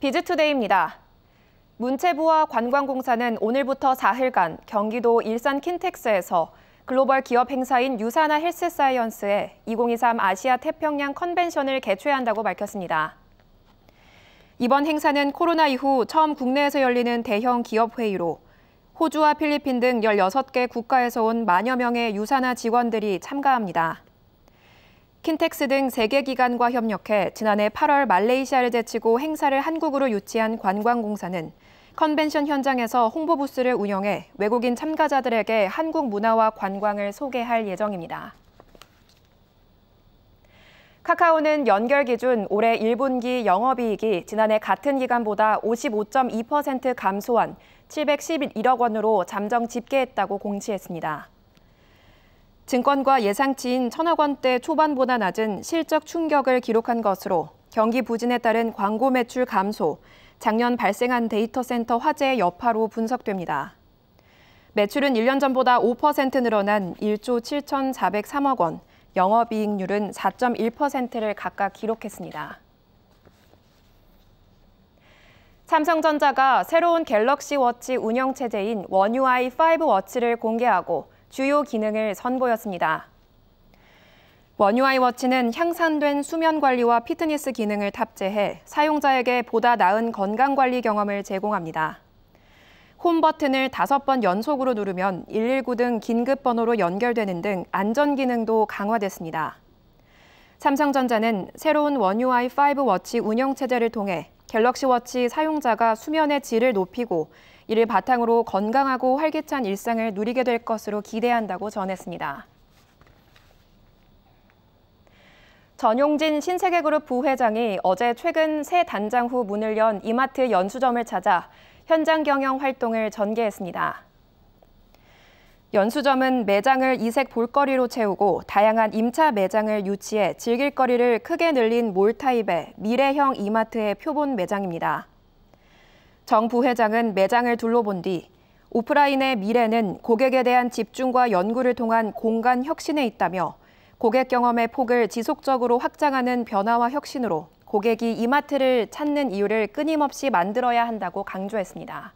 비즈투데이입니다. 문체부와 관광공사는 오늘부터 사흘간 경기도 일산 킨텍스에서 글로벌 기업 행사인 유사나 헬스 사이언스에 2023 아시아 태평양 컨벤션을 개최한다고 밝혔습니다. 이번 행사는 코로나 이후 처음 국내에서 열리는 대형 기업 회의로 호주와 필리핀 등 16개 국가에서 온 만여 명의 유사나 직원들이 참가합니다. 킨텍스 등 세계 기관과 협력해 지난해 8월 말레이시아를 제치고 행사를 한국으로 유치한 관광공사는 컨벤션 현장에서 홍보 부스를 운영해 외국인 참가자들에게 한국 문화와 관광을 소개할 예정입니다. 카카오는 연결 기준 올해 1분기 영업이익이 지난해 같은 기간보다 55.2% 감소한 711억 원으로 잠정 집계했다고 공지했습니다 증권과 예상치인 천억 원대 초반보다 낮은 실적 충격을 기록한 것으로 경기 부진에 따른 광고 매출 감소, 작년 발생한 데이터 센터 화재의 여파로 분석됩니다. 매출은 1년 전보다 5% 늘어난 1조 7,403억 원, 영업이익률은 4.1%를 각각 기록했습니다. 삼성전자가 새로운 갤럭시 워치 운영체제인 원 UI 5 워치를 공개하고 주요 기능을 선보였습니다. 원유아이 워치는 향상된 수면 관리와 피트니스 기능을 탑재해 사용자에게 보다 나은 건강 관리 경험을 제공합니다. 홈 버튼을 다섯 번 연속으로 누르면 119 등 긴급 번호로 연결되는 등 안전 기능도 강화됐습니다. 삼성전자는 새로운 원유아이 5 워치 운영 체제를 통해 갤럭시 워치 사용자가 수면의 질을 높이고 이를 바탕으로 건강하고 활기찬 일상을 누리게 될 것으로 기대한다고 전했습니다. 전용진 신세계그룹 부회장이 어제 최근 새 단장 후 문을 연 이마트 연수점을 찾아 현장 경영 활동을 전개했습니다. 연수점은 매장을 이색 볼거리로 채우고 다양한 임차 매장을 유치해 즐길 거리를 크게 늘린 몰 타입의 미래형 이마트의 표본 매장입니다. 정 부회장은 매장을 둘러본 뒤 오프라인의 미래는 고객에 대한 집중과 연구를 통한 공간 혁신에 있다며 고객 경험의 폭을 지속적으로 확장하는 변화와 혁신으로 고객이 이마트를 찾는 이유를 끊임없이 만들어야 한다고 강조했습니다.